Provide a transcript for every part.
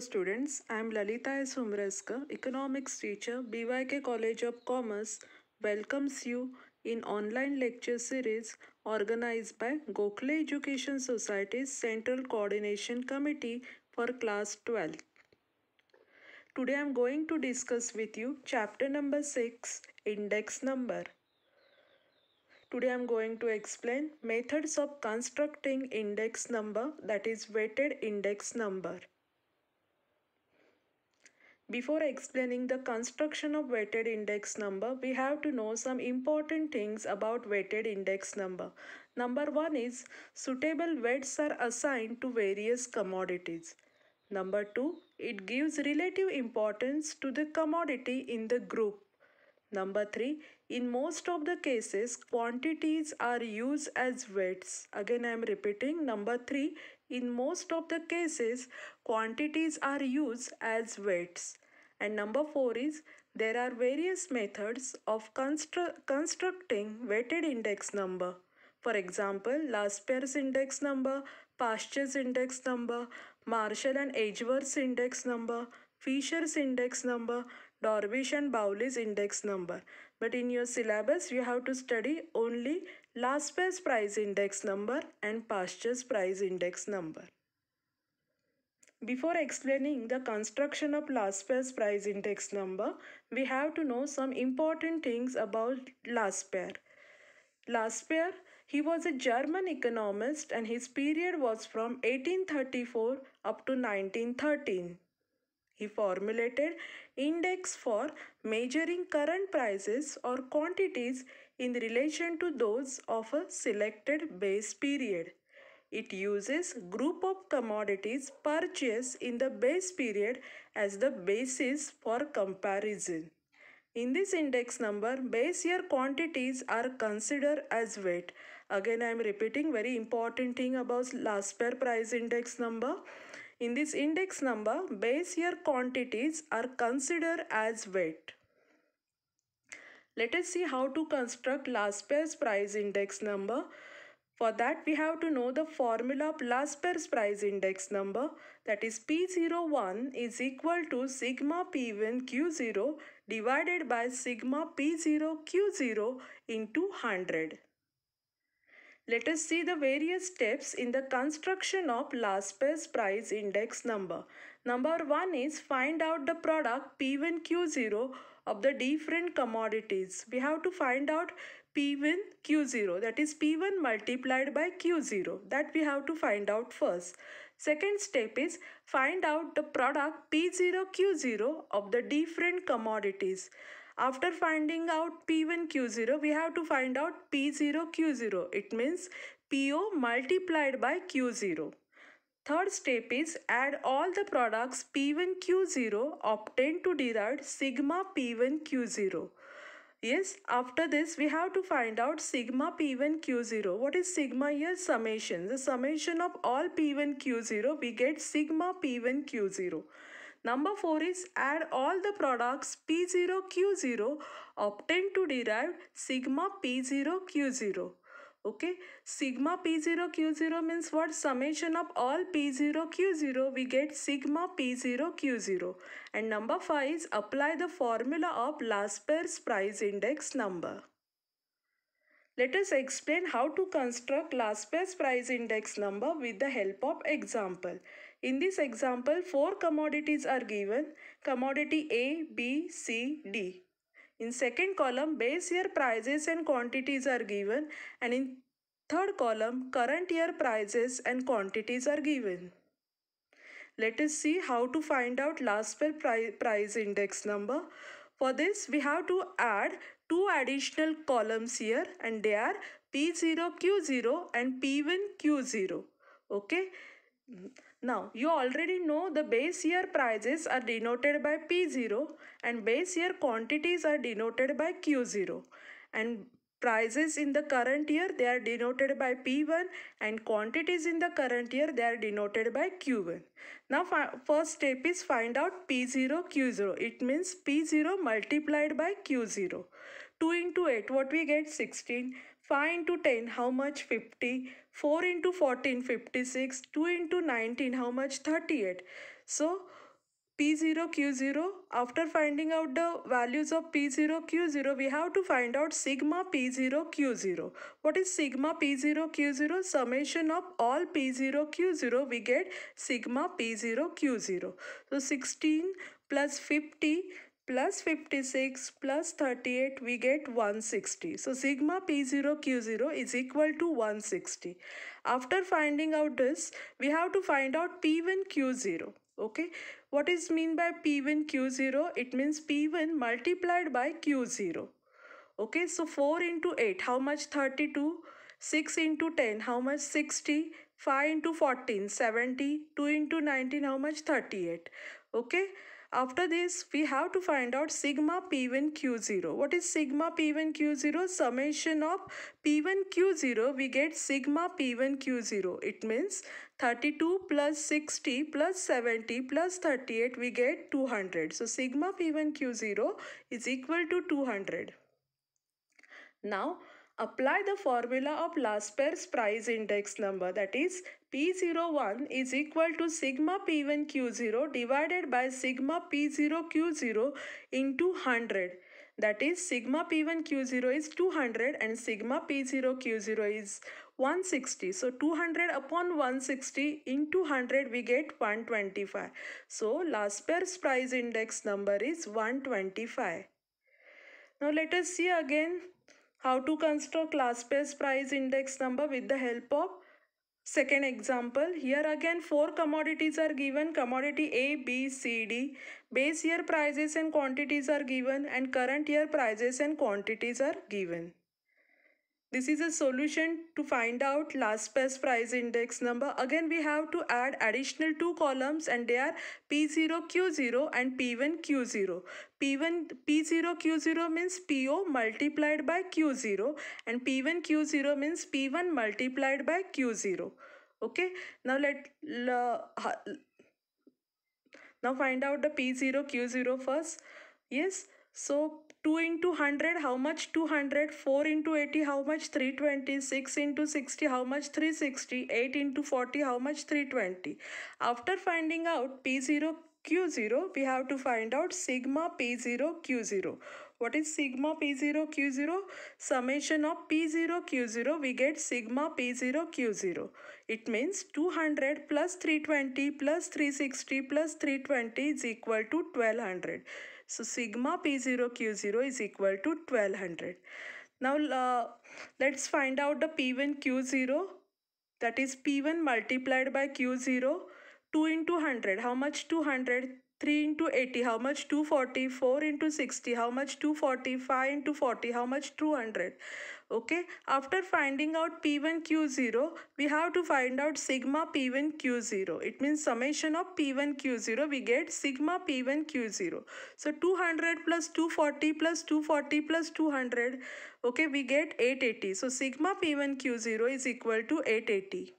students. I am Lalita S. economics teacher, BYK College of Commerce, welcomes you in online lecture series organized by Gokhale Education Society's Central Coordination Committee for class 12. Today I am going to discuss with you chapter number 6, index number. Today I am going to explain methods of constructing index number that is weighted index number. Before explaining the construction of weighted index number, we have to know some important things about weighted index number. Number one is suitable weights are assigned to various commodities. Number two, it gives relative importance to the commodity in the group. Number three, in most of the cases, quantities are used as weights. Again, I am repeating. Number three, in most of the cases, quantities are used as weights. And number four is there are various methods of constru- constructing weighted index number. For example, pair's index number, Pastures index number, Marshall and Edgeworth's index number, Fisher's index number, Dorbish and Bowley's index number. But in your syllabus, you have to study only last phase price index number and pastures price index number. Before explaining the construction of last pair's price index number, we have to know some important things about last pair. Last pair, he was a German economist and his period was from 1834 up to 1913. He formulated index for measuring current prices or quantities in relation to those of a selected base period. It uses group of commodities purchased in the base period as the basis for comparison. In this index number, base year quantities are considered as weight. Again, I am repeating very important thing about last pair price index number. In this index number, base year quantities are considered as weight. Let us see how to construct last price index number. For that we have to know the formula of last price index number that is P01 is equal to sigma P1 Q0 divided by sigma P0 Q0 into 100. Let us see the various steps in the construction of last price index number. Number one is find out the product P1 Q0 of the different commodities. We have to find out P1 Q0 that is P1 multiplied by Q0 that we have to find out first. Second step is find out the product P0 Q0 of the different commodities. After finding out P1 Q0 we have to find out P0 Q0 it means PO multiplied by Q0. Third step is add all the products P1Q0 obtained to derive sigma P1Q0. Yes, after this we have to find out sigma P1 Q0. What is sigma here? Summation. The summation of all P1 Q0 we get sigma P1 Q0. Number 4 is add all the products P0 Q0 obtained to derive sigma P0 Q0 okay sigma p0 q0 means what summation of all p0 q0 we get sigma p0 q0 and number 5 is apply the formula of last pair's price index number let us explain how to construct last pair's price index number with the help of example. In this example, four commodities are given, commodity A, B, C, D. In second column, base year prices and quantities are given and in third column, current year prices and quantities are given. Let us see how to find out last year price index number. For this, we have to add two additional columns here and they are P0, Q0 and P1, Q0. Okay. Now you already know the base year prices are denoted by P0 and base year quantities are denoted by Q0 and prices in the current year they are denoted by P1 and quantities in the current year they are denoted by Q1. Now first step is find out P0 Q0 it means P0 multiplied by Q0. 2 into 8 what we get 16 5 into 10 how much 50 4 into 14, 56. 2 into 19, how much? 38. So, P0, Q0, after finding out the values of P0, Q0, we have to find out sigma P0, Q0. What is sigma P0, Q0? Summation of all P0, Q0, we get sigma P0, Q0. So, 16 plus 50 plus 56 plus 38 we get 160 so sigma p0 q0 is equal to 160 after finding out this we have to find out p1 q0 okay what is mean by p1 q0 it means p1 multiplied by q0 okay so 4 into 8 how much 32 6 into 10 how much 60 5 into 14 70 2 into 19 how much 38 okay after this, we have to find out sigma P1 Q0. What is sigma P1 Q0? Summation of P1 Q0, we get sigma P1 Q0. It means 32 plus 60 plus 70 plus 38, we get 200. So sigma P1 Q0 is equal to 200. Now, apply the formula of last pair's price index number that is P01 is equal to sigma P1 Q0 divided by sigma P0 Q0 into 100 that is sigma P1 Q0 is 200 and sigma P0 Q0 is 160 so 200 upon 160 into 100 we get 125 so last pair's price index number is 125 now let us see again how to construct last place price index number with the help of second example here again four commodities are given commodity a b c d base year prices and quantities are given and current year prices and quantities are given this is a solution to find out last best price index number. Again, we have to add additional two columns and they are P0, Q0 and P1, Q0. P1, P0, Q0 means PO multiplied by Q0 and P1, Q0 means P1 multiplied by Q0. Okay, now let, now find out the P0, Q0 first. Yes, so 2 into 100 how much 200 4 into 80 how much 320 6 into 60 how much 360 8 into 40 how much 320 after finding out p0 q0 we have to find out sigma p0 q0 what is sigma p0 q0 summation of p0 q0 we get sigma p0 q0 it means 200 plus 320 plus 360 plus 320 is equal to 1200 so sigma P0 Q0 is equal to 1200. Now uh, let's find out the P1 Q0 that is P1 multiplied by Q0 2 into 100 how much 200 3 into 80 how much 240 4 into 60 how much 245 into 40 how much 200 okay after finding out p1 q0 we have to find out sigma p1 q0 it means summation of p1 q0 we get sigma p1 q0 so 200 plus 240 plus 240 plus 200 okay we get 880 so sigma p1 q0 is equal to 880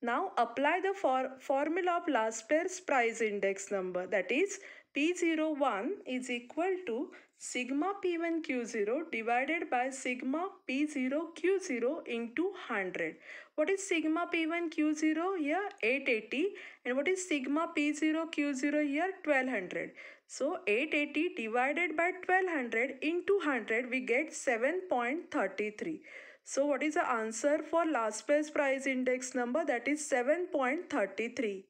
now apply the for formula of last pair's price index number that is P01 is equal to sigma P1 Q0 divided by sigma P0 Q0 into 100. What is sigma P1 Q0 here? 880 and what is sigma P0 Q0 here? 1200. So 880 divided by 1200 into 100 we get 7.33. So what is the answer for last place price index number that is 7.33.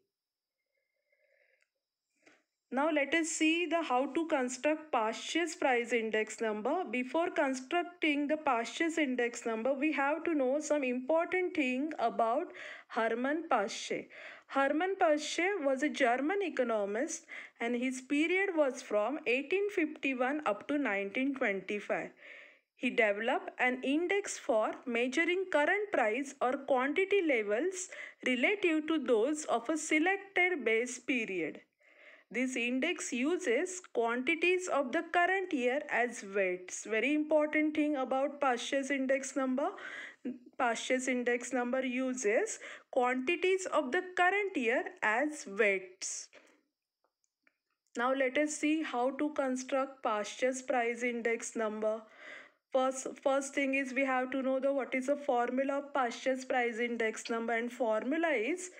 Now let us see the how to construct purchase price index number. Before constructing the purchase index number, we have to know some important thing about Hermann Pasche. Hermann Pasche was a German economist and his period was from 1851 up to 1925. He developed an index for measuring current price or quantity levels relative to those of a selected base period. This index uses quantities of the current year as weights. Very important thing about Pasche's index number. Pasche's index number uses quantities of the current year as weights. Now let us see how to construct Pasche's price index number. First, first thing is we have to know the what is the formula of Pasche's price index number and formula is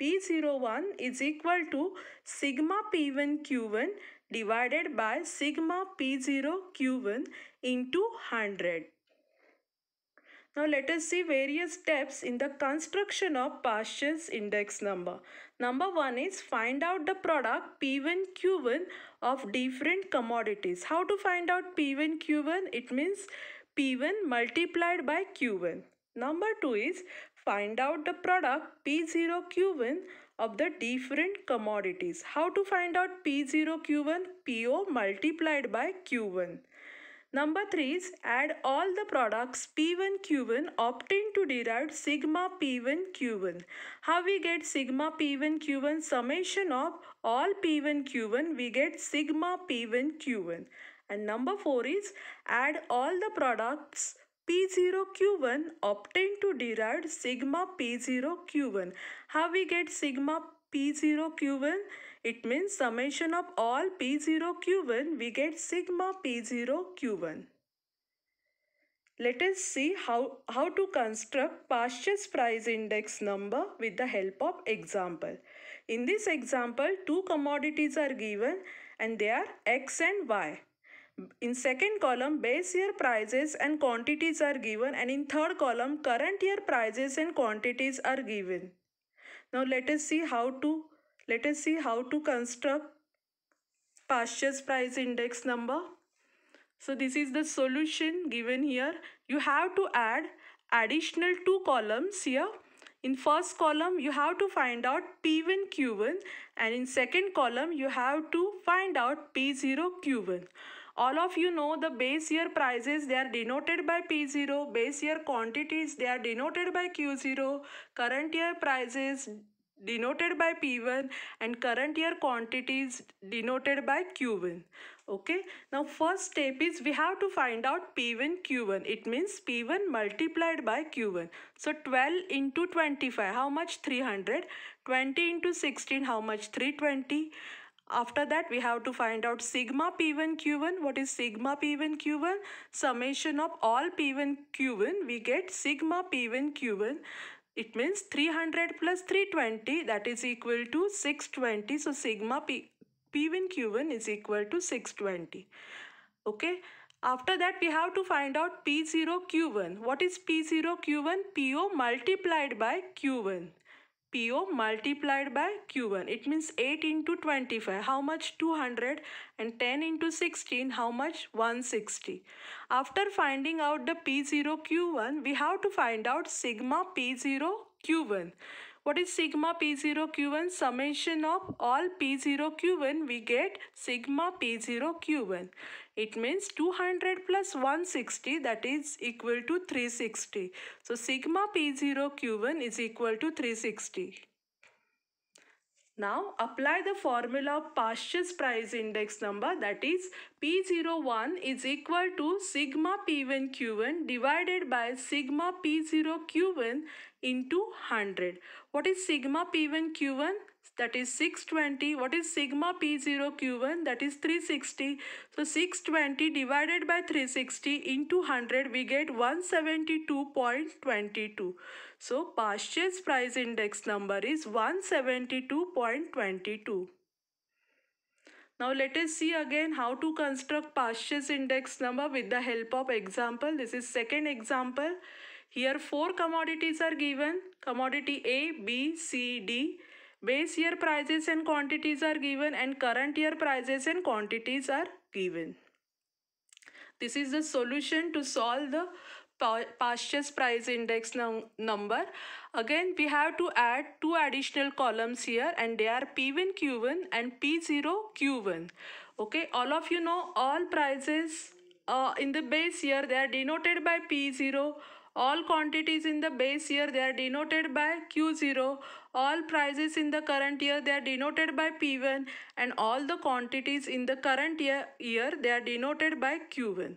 P01 is equal to sigma P1 Q1 divided by sigma P0 Q1 into 100. Now let us see various steps in the construction of Paschen's index number. Number 1 is find out the product P1 Q1 of different commodities. How to find out P1 Q1? It means P1 multiplied by Q1. Number 2 is find out the product P0Q1 of the different commodities. How to find out P0Q1? PO multiplied by Q1. Number 3 is add all the products P1 Q1 obtained to derive sigma P1 Q1. How we get sigma P1 Q1? Summation of all P1 Q1 we get sigma P1 Q1. And number 4 is add all the products P0Q1 obtained to derive sigma P0Q1. How we get sigma P0Q1? It means summation of all P0Q1 we get sigma P0Q1. Let us see how, how to construct pastures price index number with the help of example. In this example, two commodities are given and they are X and Y. In second column, base year prices and quantities are given and in third column, current year prices and quantities are given. Now let us see how to let us see how to construct pastures price index number. So this is the solution given here. You have to add additional two columns here. In first column, you have to find out P1, Q1 and in second column, you have to find out P0, Q1 all of you know the base year prices they are denoted by P0, base year quantities they are denoted by Q0, current year prices denoted by P1 and current year quantities denoted by Q1. Okay. Now first step is we have to find out P1 Q1. It means P1 multiplied by Q1. So 12 into 25 how much 300. 20 into 16 how much 320. After that, we have to find out sigma P1 Q1. What is sigma P1 Q1? Summation of all P1 Q1, we get sigma P1 Q1. It means 300 plus 320 that is equal to 620. So sigma P, P1 Q1 is equal to 620. Okay. After that, we have to find out P0 Q1. What is P0 Q1? PO multiplied by Q1. PO multiplied by Q1. It means 8 into 25. How much? 200 and 10 into 16. How much? 160. After finding out the P0 Q1, we have to find out sigma P0 Q1. What is sigma P0 Q1? Summation of all P0 Q1 we get sigma P0 Q1. It means 200 plus 160 that is equal to 360. So sigma P0 Q1 is equal to 360. Now apply the formula of Pasch's price index number that is P01 is equal to sigma P1 Q1 divided by sigma P0 Q1 into 100. What is sigma P1 Q1? That is 620. What is sigma P0 Q1? That is 360. So 620 divided by 360 into 100 we get 172.22. So pasture's price index number is 172.22. Now let us see again how to construct pasture's index number with the help of example. This is second example. Here four commodities are given. Commodity A, B, C, D. Base year prices and quantities are given and current year prices and quantities are given. This is the solution to solve the pastures price index num number. Again, we have to add two additional columns here and they are P1, Q1 and P0, Q1. Okay, all of you know all prices uh, in the base year they are denoted by P0, all quantities in the base year they are denoted by Q0. All prices in the current year they are denoted by P1 and all the quantities in the current year, year they are denoted by Q1.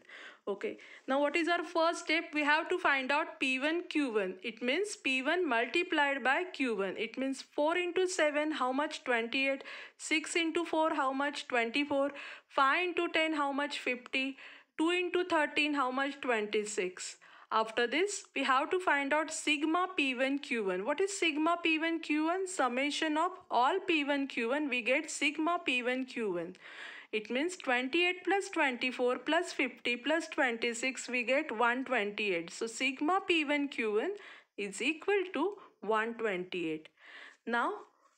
Okay. Now what is our first step? We have to find out P1 Q1. It means P1 multiplied by Q1. It means 4 into 7 how much 28, 6 into 4 how much 24, 5 into 10 how much 50, 2 into 13 how much 26. After this, we have to find out sigma P1 Q1. What is sigma P1 Q1? Summation of all P1 Q1, we get sigma P1 Q1. It means 28 plus 24 plus 50 plus 26, we get 128. So sigma P1 Q1 is equal to 128. Now,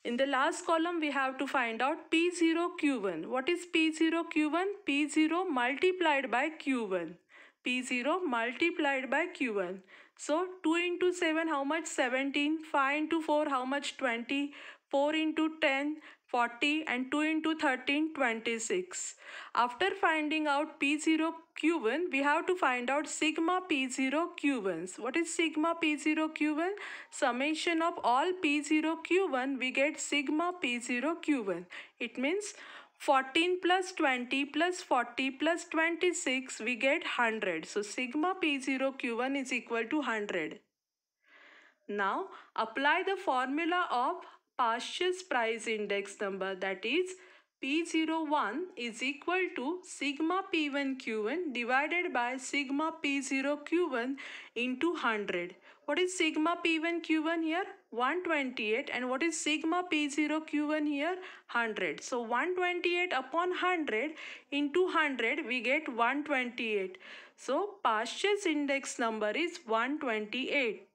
in the last column, we have to find out P0 Q1. What is P0 Q1? P0 multiplied by Q1. P0 multiplied by Q1. So 2 into 7 how much 17, 5 into 4 how much 20, 4 into 10 40 and 2 into 13 26. After finding out P0 Q1 we have to find out sigma P0 Q1s. What is sigma P0 Q1? Summation of all P0 Q1 we get sigma P0 Q1. It means 14 plus 20 plus 40 plus 26 we get 100. So sigma P0 Q1 is equal to 100. Now apply the formula of Pasch's price index number that is P01 is equal to sigma P1 Q1 divided by sigma P0 Q1 into 100. What is sigma P1 Q1 here? 128 and what is sigma P0 Q1 here 100. So 128 upon 100 into 100 we get 128. So Pasch's index number is 128.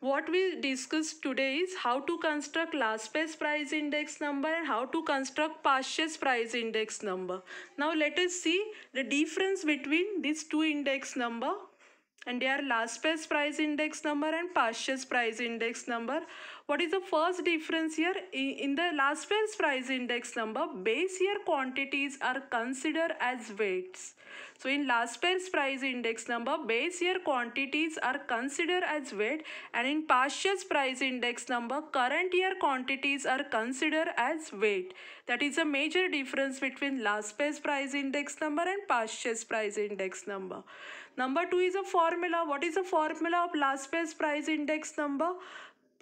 What we discussed today is how to construct last price index number and how to construct Pasch's price index number. Now let us see the difference between these two index number and they are last phase price index number and purchase price index number what is the first difference here in the last phase price index number base year quantities are considered as weights so in last phase price index number base year quantities are considered as weight and in pastures price index number current year quantities are considered as weight that is a major difference between last phase price index number and pastures price index number Number 2 is a formula. What is the formula of last phase price index number?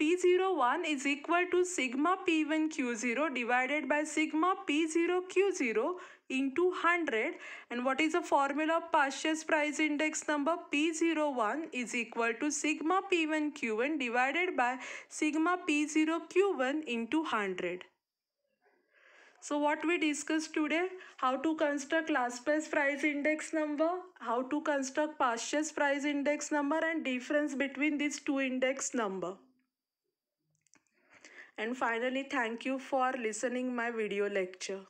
P01 is equal to sigma P1Q0 divided by sigma P0Q0 into 100 and what is the formula of purchase price index number P01 is equal to sigma P1Q1 divided by sigma P0Q1 into 100. So what we discussed today, how to construct last price price index number, how to construct purchase price index number and difference between these two index number. And finally, thank you for listening my video lecture.